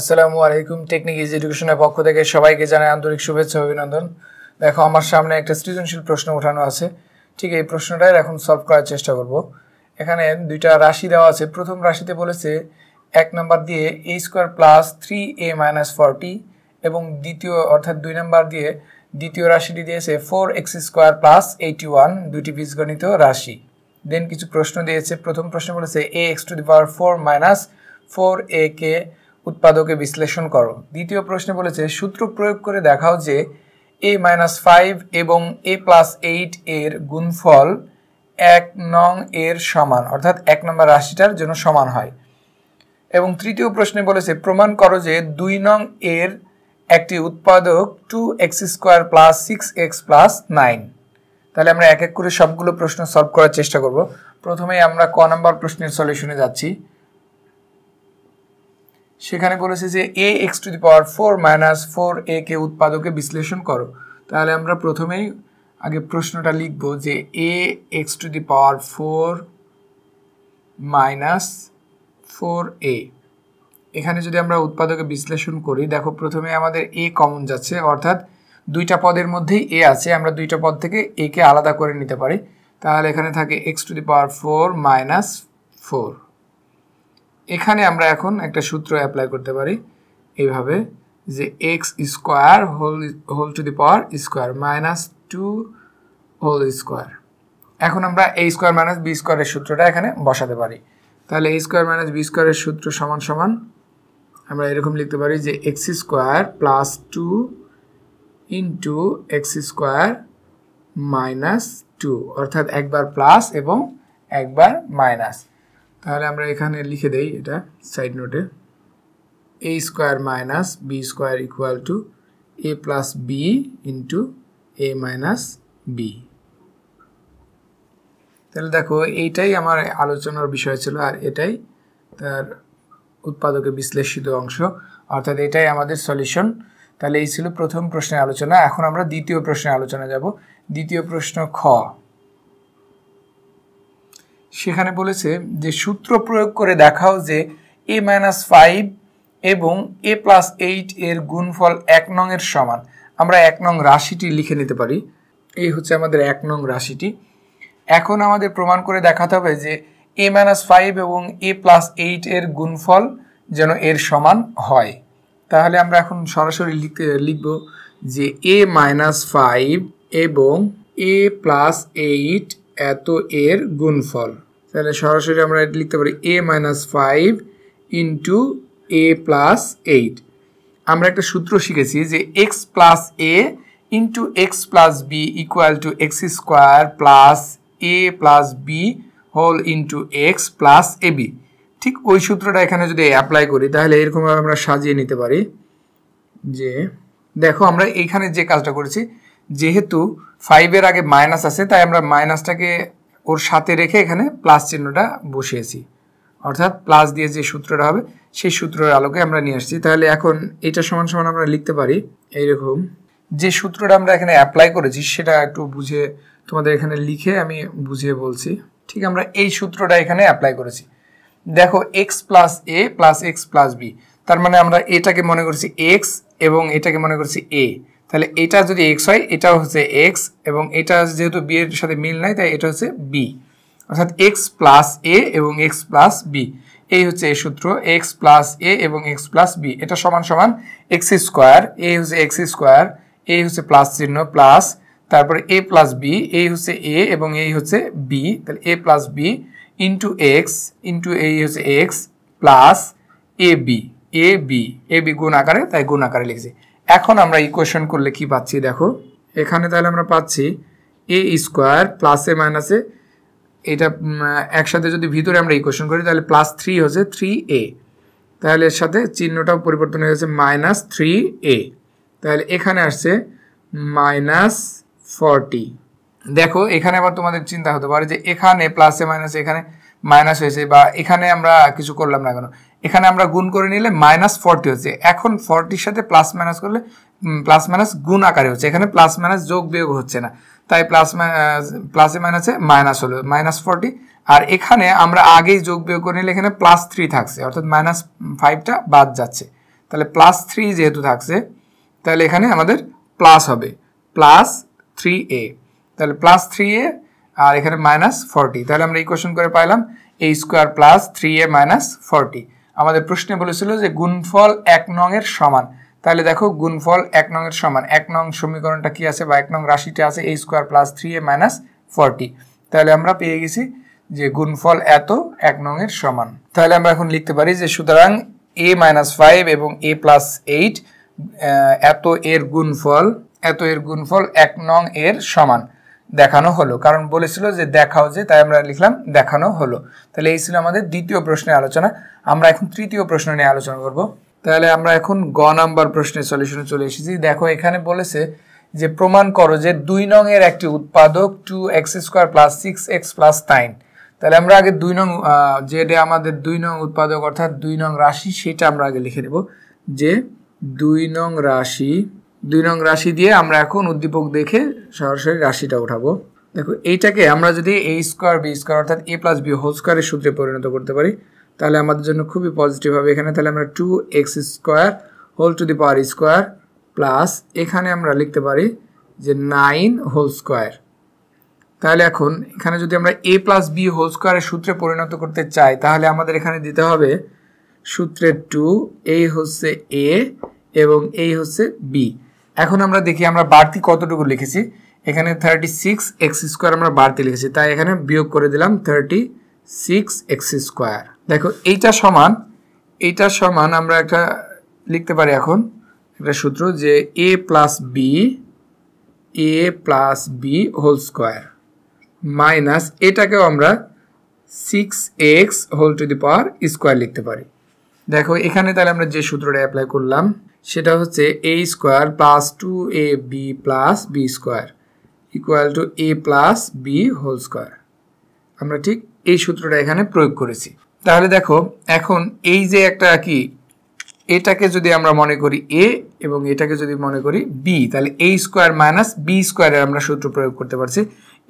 আসসালামু আলাইকুম technique is এডুকেশনের পক্ষ থেকে সবাইকে জানাই আন্তরিক শুভেচ্ছা অভিনন্দন দেখো আমার সামনে একটা সৃজনশীল প্রশ্ন ওঠানো আছে ঠিক এই প্রশ্নটাই এখন সলভ করার চেষ্টা করব এখানে দুইটা রাশি দেওয়া আছে প্রথম রাশিতে বলেছে এক নাম্বার দিয়ে A square plus three A minus forty এবং দ্বিতীয় অর্থাৎ দুই নাম্বার দিয়ে দ্বিতীয় রাশিটি দিয়েছে four X square plus eighty one দুইটি বীজগণিত রাশি দেন কিছু প্রশ্ন দিয়েছে প্রথম প্রশ্ন বলেছে A X to the power four minus four A কে উৎপাদকে বিশ্লেষণ করো দ্বিতীয় প্রশ্নে বলেছে সূত্র প্রয়োগ করে দেখাও যে এ মাইনাস ফাইভ এবং এ প্লাস এইট এর গুণফল এক নং এর সমান অর্থাৎ এক নম্বর রাশিটার জন্য সমান হয় এবং তৃতীয় প্রশ্নে বলেছে প্রমাণ করো যে দুই নং এর একটি উৎপাদক two x square plus six x plus nine তাহলে আমরা এক এক করে সবগুলো প্রশ্ন সলভ করার চেষ্টা করব প্রথমে আমরা ক নম্বর প্রশ্নের সলিউশনে যাচ্ছি সেখানে বলেছে যে A X to the power four minus four A কে উৎপাদকে বিশ্লেষণ করো তাহলে আমরা প্রথমেই আগে প্রশ্নটা লিখব যে A X to the power four minus four A এখানে যদি আমরা উৎপাদকে বিশ্লেষণ করি দেখো প্রথমে আমাদের এ কমন যাচ্ছে অর্থাৎ দুইটা পদের মধ্যেই এ আছে আমরা দুইটা পদ থেকে এ কে আলাদা করে নিতে পারি তাহলে এখানে থাকে X to the power four minus four এখানে আমরা এখন একটা সূত্র অ্যাপ্লাই করতে পারি এইভাবে যে X square whole whole to the power square minus two whole square এখন আমরা এ স্কোয়ার মাইনাস বি স্কোয়ারের সূত্রটা এখানে বসাতে পারি তাহলে এ স্কোয়ার মাইনাস বি স্কোয়ারের সূত্র সমান সমান আমরা এরকম লিখতে পারি যে X square plus two into X square minus two অর্থাৎ একবার প্লাস এবং একবার মাইনাস তাহলে আমরা এখানে লিখে দেই এটা সাইড নোটে A square minus B square equal to A plus B into A minus B তাহলে দেখো এইটাই আমার আলোচনার বিষয় ছিল আর এটাই তার উৎপাদকে বিশ্লেষিত অংশ অর্থাৎ এটাই আমাদের সলিউশন তাহলে এই ছিল প্রথম প্রশ্নের আলোচনা এখন আমরা দ্বিতীয় প্রশ্নের আলোচনা যাব দ্বিতীয় প্রশ্ন খ সেখানে বলেছে যে সূত্র প্রয়োগ করে দেখাও যে এ মাইনাস ফাইভ এবং এ প্লাস এইট এর গুণফল এক নং এর সমান আমরা এক নং রাশিটি লিখে নিতে পারি এই হচ্ছে আমাদের এক নং রাশিটি এখন আমাদের প্রমাণ করে দেখাতে হবে যে এ মাইনাস ফাইভ এবং এ প্লাস এইট এর গুণফল যেন এর সমান হয় তাহলে আমরা এখন সরাসরি লিখতে লিখব যে এ মাইনাস ফাইভ এবং এ প্লাস এইট এত এর গুণফল তাহলে সরাসরি আমরা এটা লিখতে পারি A minus five into A plus eight আমরা একটা সূত্র শিখেছি যে X plus A into X plus B equal to x square plus A plus B whole into X plus A B ঠিক ওই সূত্রটা এখানে যদি অ্যাপ্লাই করি তাহলে এরকমভাবে আমরা সাজিয়ে নিতে পারি যে দেখো আমরা এইখানে যে কাজটা করেছি যেহেতু ফাইভের আগে মাইনাস আছে তাই আমরা মাইনাসটাকে ওর সাথে রেখে এখানে প্লাস চিহ্নটা বসিয়েছি অর্থাৎ প্লাস দিয়ে যে সূত্রটা হবে সেই সূত্রের আলোকে আমরা নিয়ে আসছি তাহলে এখন এটা সমান সমান আমরা লিখতে পারি এইরকম যে সূত্রটা আমরা এখানে অ্যাপ্লাই করেছি সেটা একটু বুঝে তোমাদের এখানে লিখে আমি বুঝিয়ে বলছি ঠিক আমরা এই সূত্রটা এখানে অ্যাপ্লাই করেছি দেখো X plus A plus X plus B তার মানে আমরা এটাকে মনে করছি এক্স এবং এটাকে মনে করছি এ তাহলে এটা যদি এক্স হয় এটা হচ্ছে এক্স এবং এটা যেহেতু বি এর সাথে মিল নাই তাই এটা হচ্ছে বি অর্থাৎ এক্স প্লাস এ এবং এক্স প্লাস বি এই হচ্ছে এই সূত্র এক্স প্লাস এ এবং এক্স প্লাস বি এটা সমান সমান এক্স স্কোয়ার এ হচ্ছে এক্স স্কোয়ার এ হচ্ছে প্লাস চিহ্ন প্লাস তারপরে এ প্লাস বি এই হচ্ছে এ এবং এই হচ্ছে বি তাহলে A plus B into X into এই হচ্ছে X plus A B A B A B গুণ আকারে তাই গুণ আকারে লিখেছি এখন আমরা ইকুয়েশন করলে কি পাচ্ছি দেখো এখানে তাহলে আমরা পাচ্ছি এ স্কোয়ার প্লাসে মাইনাসে এটা একসাথে যদি ভিতরে আমরা ইকুয়েশন করি তাহলে প্লাস থ্রি হচ্ছে থ্রি এ তাহলে এর সাথে চিহ্নটাও পরিবর্তন হয়ে গেছে মাইনাস থ্রি এ তাহলে এখানে আসছে মাইনাস ফর্টি দেখো এখানে আবার তোমাদের চিন্তা হতে পারে যে এখানে প্লাসে মাইনাসে এখানে মাইনাস হয়েছে বা এখানে আমরা কিছু করলাম না কেন এখানে আমরা গুণ করে নিলে মাইনাস ফর্টি হচ্ছে এখন ফর্টির সাথে প্লাস মাইনাস করলে প্লাস মাইনাস গুণ আকারে হচ্ছে এখানে প্লাস মাইনাস যোগ বিয়োগ হচ্ছে না তাই প্লাস প্লাসে মাইনাসে মাইনাস হলো মাইনাস ফর্টি আর এখানে আমরা আগেই যোগ বিয়োগ করে নিলে এখানে প্লাস থ্রি থাকছে অর্থাৎ মাইনাস ফাইভটা বাদ যাচ্ছে তাহলে প্লাস থ্রি যেহেতু থাকছে তাহলে এখানে আমাদের প্লাস হবে প্লাস থ্রি এ তাহলে প্লাস থ্রি এ আর এখানে মাইনাস ফর্টি তাহলে আমরা এই কোয়েশন করে পাইলাম A square plus three A minus forty আমাদের প্রশ্নে বলেছিল যে গুণফল এক নংয়ের সমান তাহলে দেখো গুণফল এক নংয়ের সমান এক নং সমীকরণটা কি আছে বা এক নং রাশিটা আছে A square plus three A minus forty তাহলে আমরা পেয়ে গেছি যে গুণফল এত এক নংয়ের সমান তাহলে আমরা এখন লিখতে পারি যে সুতরাং এ মাইনাস ফাইভ এবং এ প্লাস এইট এত এর গুণফল এত এর গুণফল এক নং এর সমান দেখানো হলো কারণ বলেছিল যে দেখাও যে তাই আমরা লিখলাম দেখানো হলো তাহলে এই ছিল আমাদের দ্বিতীয় প্রশ্নের আলোচনা আমরা এখন তৃতীয় প্রশ্ন নিয়ে আলোচনা করব তাহলে আমরা এখন গ নাম্বার প্রশ্নের সলিউশনে চলে এসেছি দেখো এখানে বলেছে যে প্রমাণ করো যে দুই নং এর একটি উৎপাদক two x square plus six x plus nine তাহলে আমরা আগে দুই নং যেটা আমাদের দুই নং উৎপাদক অর্থাৎ দুই নং রাশি সেটা আমরা আগে লিখে নেব যে দুই নং রাশি দুই নং রাশি দিয়ে আমরা এখন উদ্দীপক দেখে সরাসরি রাশিটা উঠাবো দেখো এইটাকে আমরা যদি এ স্কোয়ার বি স্কোয়ার অর্থাৎ এ প্লাস বি হোল স্কোয়ারের সূত্রে পরিণত করতে পারি তাহলে আমাদের জন্য খুবই পজিটিভ হবে এখানে তাহলে আমরা two x square whole to the power square plus এখানে আমরা লিখতে পারি যে নাইন হোল স্কোয়ার তাহলে এখন এখানে যদি আমরা এ প্লাস বি হোল স্কোয়ারের সূত্রে পরিণত করতে চাই তাহলে আমাদের এখানে দিতে হবে সূত্রের টু এই হচ্ছে এ এবং এই হচ্ছে বি এখন আমরা দেখি আমরা বাড়তি কতটুকু লিখেছি এখানে থার্টি সিক্স এক্স স্কোয়ার আমরা বাড়তি লিখেছি তাই এখানে বিয়োগ করে দিলাম থার্টি সিক্স এক্স স্কোয়ার দেখো এইটা সমান এইটা সমান আমরা একটা লিখতে পারি এখন একটা সূত্র যে A plus B A plus B whole square minus এটাকেও আমরা six X whole to the power square লিখতে পারি দেখো এখানে তাহলে আমরা যে সূত্রটা অ্যাপ্লাই করলাম সেটা হচ্ছে a square plus two a b plus b square equal to A plus B whole square আমরা ঠিক এই সূত্রটা এখানে প্রয়োগ করেছি তাহলে দেখো এখন এই যে একটা কি এটাকে যদি আমরা মনে করি এ এবং এটাকে যদি মনে করি বি তাহলে এ স্কোয়ার মাইনাস বি স্কোয়ারের আমরা সূত্র প্রয়োগ করতে পারছি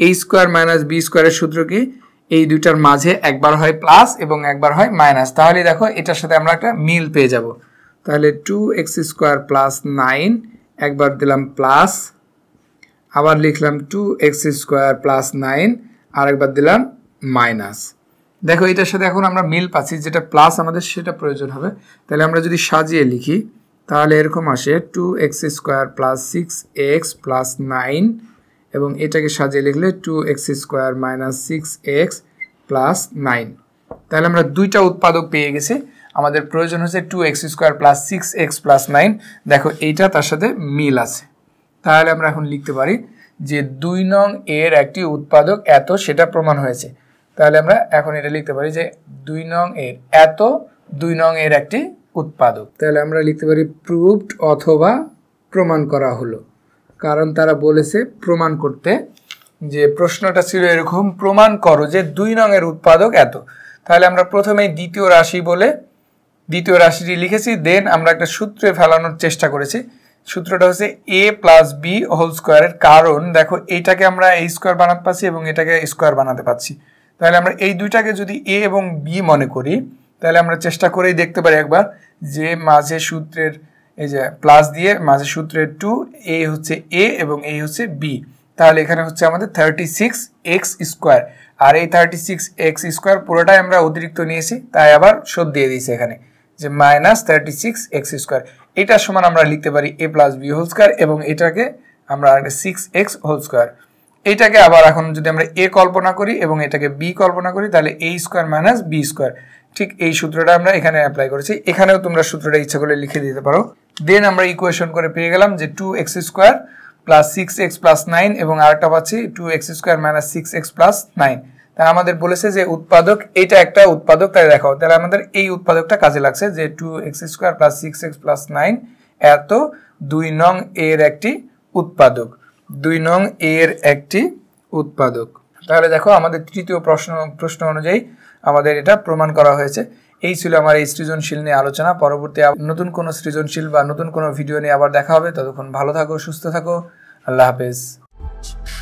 এ স্কোয়ার মাইনাস বি স্কোয়ারের সূত্র কি এই দুইটার মাঝে একবার হয় প্লাস এবং একবার হয় মাইনাস তাহলে দেখো এটার সাথে আমরা একটা মিল পেয়ে যাব তাহলে two x square plus nine একবার দিলাম প্লাস আবার লিখলাম two x square plus nine আর একবার দিলাম মাইনাস দেখো এটার সাথে এখন আমরা মিল পাচ্ছি যেটা প্লাস আমাদের সেটা প্রয়োজন হবে তাহলে আমরা যদি সাজিয়ে লিখি তাহলে এরকম আসে two x square plus six x plus nine এবং এটাকে সাজিয়ে লিখলে two x square minus six x plus nine তাহলে আমরা দুইটা উৎপাদক পেয়ে গেছি আমাদের প্রয়োজন হচ্ছে two x square plus six x plus nine দেখো এইটা তার সাথে মিল আছে তাহলে আমরা এখন লিখতে পারি যে দুই নং এর একটি উৎপাদক এত সেটা প্রমাণ হয়েছে তাহলে আমরা এখন এটা লিখতে পারি যে দুই নং এর এত দুই নং এর একটি উৎপাদক তাহলে আমরা লিখতে পারি প্রুভড অথবা প্রমাণ করা হলো কারণ তারা বলেছে প্রমাণ করতে যে প্রশ্নটা ছিল এরকম প্রমাণ করো যে দুই নং এর উৎপাদক এত তাহলে আমরা প্রথমে দ্বিতীয় রাশি বলে দ্বিতীয় রাশিটি লিখেছি দেন আমরা একটা সূত্রে ফেলানোর চেষ্টা করেছি সূত্রটা হচ্ছে এ প্লাস বি হোল স্কোয়ারের কারণ দেখো এইটাকে আমরা এই স্কোয়ার বানাতে পারছি এবং এটাকে স্কোয়ার বানাতে পারছি তাহলে আমরা এই দুইটাকে যদি এ এবং বি মনে করি তাহলে আমরা চেষ্টা করেই দেখতে পারি একবার যে মাঝে সূত্রের এই যে প্লাস দিয়ে মাঝে সূত্রের টু এ হচ্ছে এ এবং এই হচ্ছে বি তাহলে এখানে হচ্ছে আমাদের থার্টি সিক্স এক্স স্কোয়ার আর এই থার্টি সিক্স এক্স স্কোয়ার পুরোটাই আমরা অতিরিক্ত নিয়েছি তাই আবার শোধ দিয়ে দিয়েছি এখানে যে minus thirty six x square এটার সমান আমরা লিখতে পারি a plus B whole square এবং এটাকে আমরা সিক্স এক্স হোল স্কোয়ার এটাকে আবার এখন যদি আমরা এ কল্পনা করি এবং এটাকে বি কল্পনা করি তাহলে a square minus B square ঠিক এই সূত্রটা আমরা এখানে অ্যাপ্লাই করেছি এখানেও তোমরা সূত্রটা ইচ্ছা করলে লিখে দিতে পারো দেন আমরা ইকুয়েশন করে পেয়ে গেলাম যে two x square plus six x plus nine এবং আরেকটা পাচ্ছি two x square minus six x plus nine তাই আমাদের বলেছে যে উৎপাদক এটা একটা উৎপাদক তাই দেখাও তাহলে আমাদের এই উৎপাদকটা কাজে লাগছে যে two x square plus six x plus nine এত দুই নং এর একটি উৎপাদক দুই নং এর একটি উৎপাদক তাহলে দেখো আমাদের তৃতীয় প্রশ্ন প্রশ্ন অনুযায়ী আমাদের এটা প্রমাণ করা হয়েছে এই ছিল আমার এই সৃজনশীল নিয়ে আলোচনা পরবর্তী নতুন কোনো সৃজনশীল বা নতুন কোনো ভিডিও নিয়ে আবার দেখা হবে ততক্ষণ ভালো থাকো সুস্থ থাকো আল্লাহ হাফেজ